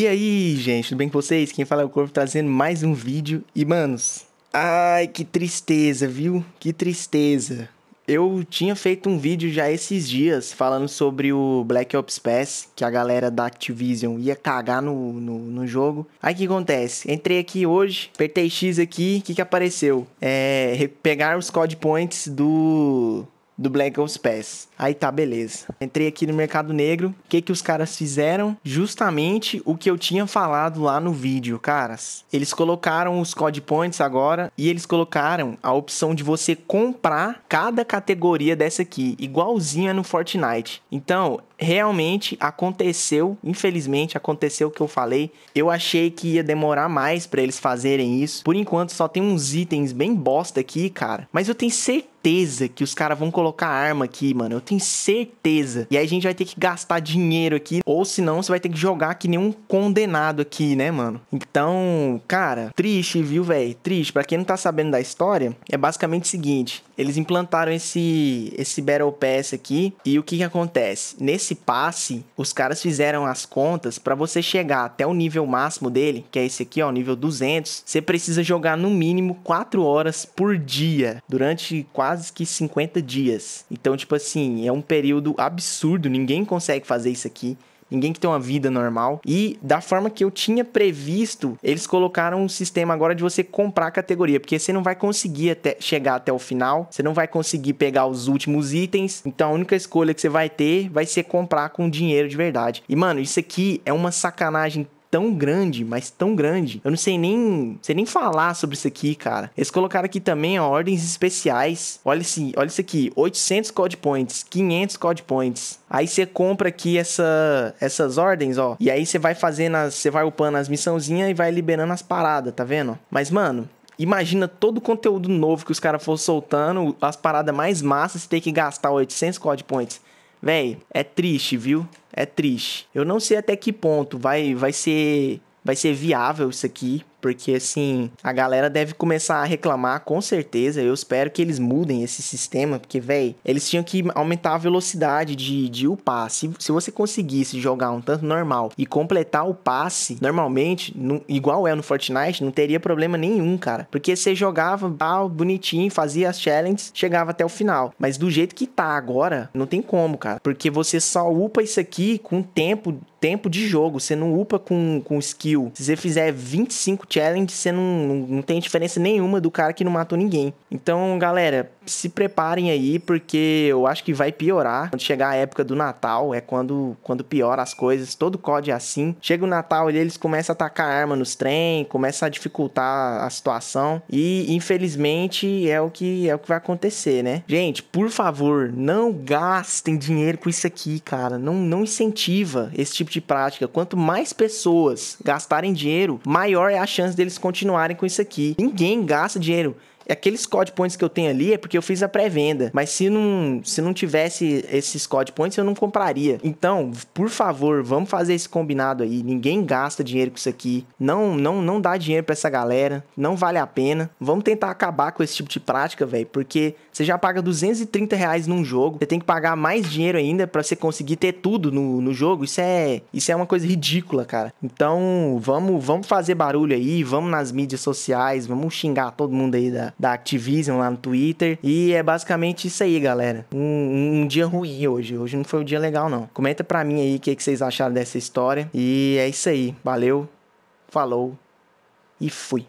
E aí, gente, tudo bem com vocês? Quem fala é o Corvo trazendo mais um vídeo. E, manos, ai, que tristeza, viu? Que tristeza. Eu tinha feito um vídeo já esses dias falando sobre o Black Ops Pass, que a galera da Activision ia cagar no, no, no jogo. Aí o que acontece? Entrei aqui hoje, apertei X aqui, o que, que apareceu? É. Pegar os code points do do Black Ops Pass. Aí tá, beleza. Entrei aqui no mercado negro. O que que os caras fizeram? Justamente o que eu tinha falado lá no vídeo, caras. Eles colocaram os code points agora e eles colocaram a opção de você comprar cada categoria dessa aqui, igualzinha no Fortnite. Então, realmente aconteceu, infelizmente aconteceu o que eu falei. Eu achei que ia demorar mais para eles fazerem isso. Por enquanto só tem uns itens bem bosta aqui, cara. Mas eu tenho certeza que os caras vão colocar arma aqui, mano. Eu tenho certeza. E aí a gente vai ter que gastar dinheiro aqui, ou senão você vai ter que jogar que nenhum condenado aqui, né, mano? Então, cara, triste, viu, velho? Triste. Para quem não tá sabendo da história, é basicamente o seguinte: eles implantaram esse esse Battle Pass aqui e o que que acontece? Nesse esse passe, os caras fizeram as contas para você chegar até o nível máximo dele, que é esse aqui, ó, nível 200, você precisa jogar no mínimo 4 horas por dia durante quase que 50 dias. Então, tipo assim, é um período absurdo, ninguém consegue fazer isso aqui ninguém que tem uma vida normal. E da forma que eu tinha previsto, eles colocaram um sistema agora de você comprar a categoria, porque você não vai conseguir até chegar até o final, você não vai conseguir pegar os últimos itens, então a única escolha que você vai ter vai ser comprar com dinheiro de verdade. E mano, isso aqui é uma sacanagem tão grande, mas tão grande. Eu não sei nem, sei nem falar sobre isso aqui, cara. Eles colocaram aqui também ó, ordens especiais. Olha esse, olha isso aqui, 800 code points, 500 code points. Aí você compra aqui essa, essas ordens, ó. E aí você vai fazendo, você vai upando as missãozinhas e vai liberando as paradas, tá vendo? Mas mano, Imagina todo o conteúdo novo que os caras for soltando, as paradas mais massas, tem que gastar 800 code points. Véi, é triste, viu? É triste. Eu não sei até que ponto vai, vai ser vai ser viável isso aqui. Porque assim, a galera deve começar a reclamar, com certeza. Eu espero que eles mudem esse sistema, porque, véi eles tinham que aumentar a velocidade de, de upar. Se, se você conseguisse jogar um tanto normal e completar o passe, normalmente, no, igual é no Fortnite, não teria problema nenhum, cara. Porque você jogava tal, bonitinho, fazia as challenges, chegava até o final. Mas do jeito que tá agora, não tem como, cara. Porque você só upa isso aqui com tempo tempo de jogo. Você não upa com, com skill. Se você fizer 25 challenges, challenge, você não, não tem diferença nenhuma do cara que não matou ninguém. Então, galera, se preparem aí, porque eu acho que vai piorar. Quando chegar a época do Natal, é quando, quando piora as coisas. Todo COD é assim. Chega o Natal e eles começam a atacar arma nos trem, começam a dificultar a situação. E infelizmente é o que é o que vai acontecer, né? Gente, por favor, não gastem dinheiro com isso aqui, cara. Não, não incentiva esse tipo de prática. Quanto mais pessoas gastarem dinheiro, maior é a chance deles continuarem com isso aqui. Ninguém gasta dinheiro aqueles code points que eu tenho ali é porque eu fiz a pré-venda. Mas se não, se não tivesse esses code points, eu não compraria. Então, por favor, vamos fazer esse combinado aí. Ninguém gasta dinheiro com isso aqui. Não, não, não dá dinheiro para essa galera. Não vale a pena. Vamos tentar acabar com esse tipo de prática, velho, porque você já paga 230 reais num jogo. Você tem que pagar mais dinheiro ainda para você conseguir ter tudo no, no jogo. Isso é, isso é uma coisa ridícula, cara. Então, vamos, vamos fazer barulho aí, vamos nas mídias sociais, vamos xingar todo mundo aí da, da Activision lá no Twitter. E é basicamente isso aí, galera. Um, um dia ruim hoje. Hoje não foi um dia legal, não. Comenta pra mim aí o que, que vocês acharam dessa história. E é isso aí. Valeu, falou e fui.